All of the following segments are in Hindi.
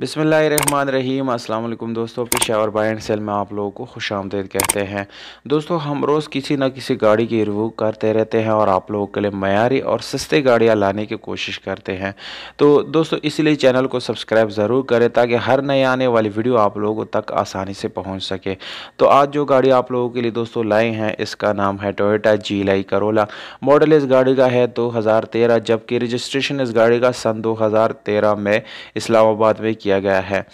बिसमीम अल्लाम दोस्तों पेशावर बाय एंड सेल में आप लोगों को खुश आमदेद कहते हैं दोस्तों हम रोज़ किसी न किसी गाड़ी की रिव्यू करते रहते हैं और आप लोगों के लिए मैारी और सस्ते गाड़ियाँ लाने की कोशिश करते हैं तो दोस्तों इसलिए चैनल को सब्सक्राइब ज़रूर करें ताकि हर नए आने वाली वीडियो आप लोगों तक आसानी से पहुँच सके तो आज जो गाड़ी आप लोगों के लिए दोस्तों लाए हैं इसका नाम है Toyota G Li Corolla model इस गाड़ी का है दो हज़ार तेरह जबकि रजिस्ट्रेशन इस गाड़ी का सन दो हज़ार तेरह में इस्लामाबाद में किया गया है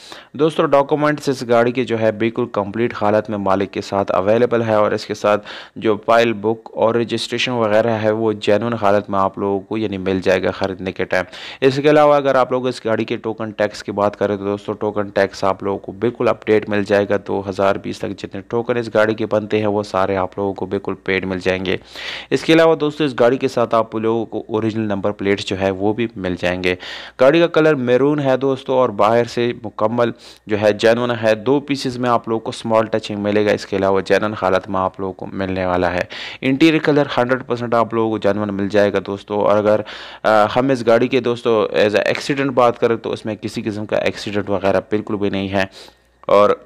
दोस्तों डॉक्यूमेंट्स इस गाड़ी के जो है बिल्कुल कंप्लीट हालत में मालिक के साथ अवेलेबल है और इसके साथ जो फाइल बुक और रजिस्ट्रेशन वगैरह है वो जेनुअन हालत में आप लोगों को यानी मिल जाएगा ख़रीदने के टाइम इसके अलावा अगर आप लोग इस गाड़ी के टोकन टैक्स की बात करें तो दोस्तों टोकन टैक्स आप लोगों को बिल्कुल अपडेट मिल जाएगा दो हज़ार बीस तक जितने टोकन इस गाड़ी के बनते हैं वो सारे आप लोगों को बिल्कुल पेड मिल जाएंगे इसके अलावा दोस्तों इस गाड़ी के साथ आप लोगों को ओरिजिनल नंबर प्लेट्स जो है वो भी मिल जाएंगे गाड़ी का कलर मेरून है दोस्तों और बाहर बाहर से मुकम्मल जो है जैन है दो पीसेज में आप लोगों को स्मॉल टचिंग मिलेगा इसके अलावा जैन हालत में आप लोगों को मिलने वाला है इंटीरियर कलर हंड्रेड परसेंट आप लोगों को जैनवन मिल जाएगा दोस्तों और अगर हम इस गाड़ी के दोस्तों एज एक्सीडेंट बात करें तो उसमें किसी किस्म का एक्सीडेंट वगैरह बिल्कुल भी नहीं है और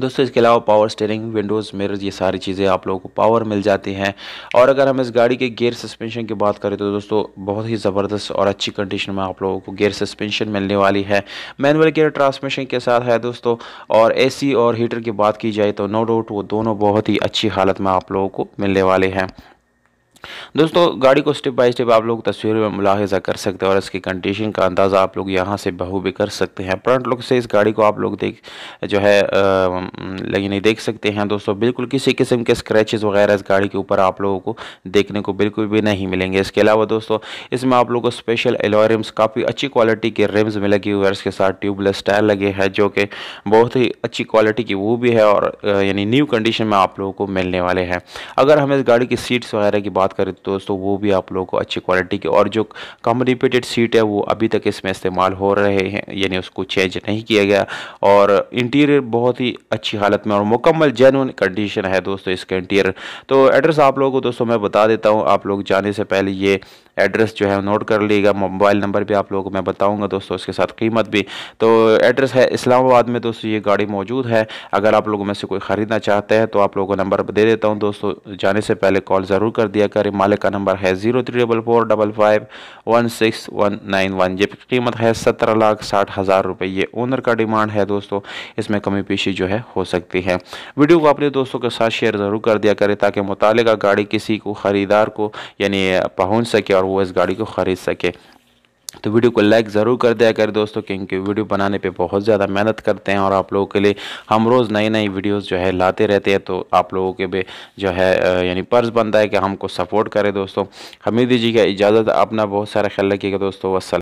दोस्तों इसके अलावा पावर स्टेयरिंग विंडोज़ मिरर ये सारी चीज़ें आप लोगों को पावर मिल जाती हैं और अगर हम इस गाड़ी के गियर सस्पेंशन की बात करें तो दोस्तों बहुत ही ज़बरदस्त और अच्छी कंडीशन में आप लोगों को गियर सस्पेंशन मिलने वाली है मैनुअल गियर ट्रांसमिशन के साथ है दोस्तों और ए और हीटर की बात की जाए तो नो डाउट वो दोनों बहुत ही अच्छी हालत में आप लोगों को मिलने वाले हैं दोस्तों गाड़ी को स्टेप बाय स्टेप आप लोग तस्वीर में मुलाहजा कर सकते हैं और इसकी कंडीशन का अंदाज़ा आप लोग यहाँ से बहूबी कर सकते हैं फ्रंट लुक से इस गाड़ी को आप लोग देख जो है लगी नहीं देख सकते हैं दोस्तों बिल्कुल किसी किस्म के स्क्रैचेज़ वगैरह इस गाड़ी के ऊपर आप लोगों को देखने को बिल्कुल भी नहीं मिलेंगे इसके अलावा दोस्तों इसमें आप लोग को स्पेशल एलोय रिम्स काफ़ी अच्छी क्वालिटी के रिम्स में लगी हुई है इसके साथ ट्यूबलेस टायर लगे हैं जो कि बहुत ही अच्छी क्वालिटी की वो भी है और यानी न्यू कंडीशन में आप लोगों को मिलने वाले हैं अगर हम इस गाड़ी की सीट्स वगैरह की बात बात करें तो दोस्तों वो भी आप लोगों को अच्छी क्वालिटी की और जो कम रिपीटेड सीट है वो अभी तक इसमें इस्तेमाल हो रहे हैं यानी उसको चेंज नहीं किया गया और इंटीरियर बहुत ही अच्छी हालत में और मुकम्मल जैन कंडीशन है दोस्तों इसका इंटीरियर तो एड्रेस आप लोगों को दोस्तों मैं बता देता हूँ आप लोग जाने से पहले ये एड्रेस जो है नोट कर लीजिएगा मोबाइल नंबर भी आप लोगों को मैं बताऊंगा दोस्तों इसके साथ कीमत भी तो एड्रेस है इस्लामाबाद में दोस्तों ये गाड़ी मौजूद है अगर आप लोगों में से कोई ख़रीदना चाहते हैं तो आप लोगों को नंबर दे देता हूँ दोस्तों जाने से पहले कॉल ज़रूर कर दिया करें मालिक का नंबर है zero three double four double five one six one nine one ये कीमत है सत्रह लाख साठ हज़ार रुपये ये ओनर का डिमांड है दोस्तों इसमें कमी पेशी जो है हो सकती है वीडियो को अपने दोस्तों के साथ शेयर ज़रूर कर दिया करें ताकि मुतल गाड़ी किसी को ख़रीदार को यानी पहुँच सके और वो इस गाड़ी को ख़रीद सके तो वीडियो को लाइक ज़रूर कर दिया करें दोस्तों क्योंकि वीडियो बनाने पे बहुत ज़्यादा मेहनत करते हैं और आप लोगों के लिए हम रोज़ नई नई वीडियोस जो है लाते रहते हैं तो आप लोगों के भी जो है यानी पर्स बनता है कि हमको सपोर्ट करें दोस्तों हमें दीजिएगा इजाज़त अपना बहुत सारा ख्याल रखिएगा दोस्तों वसल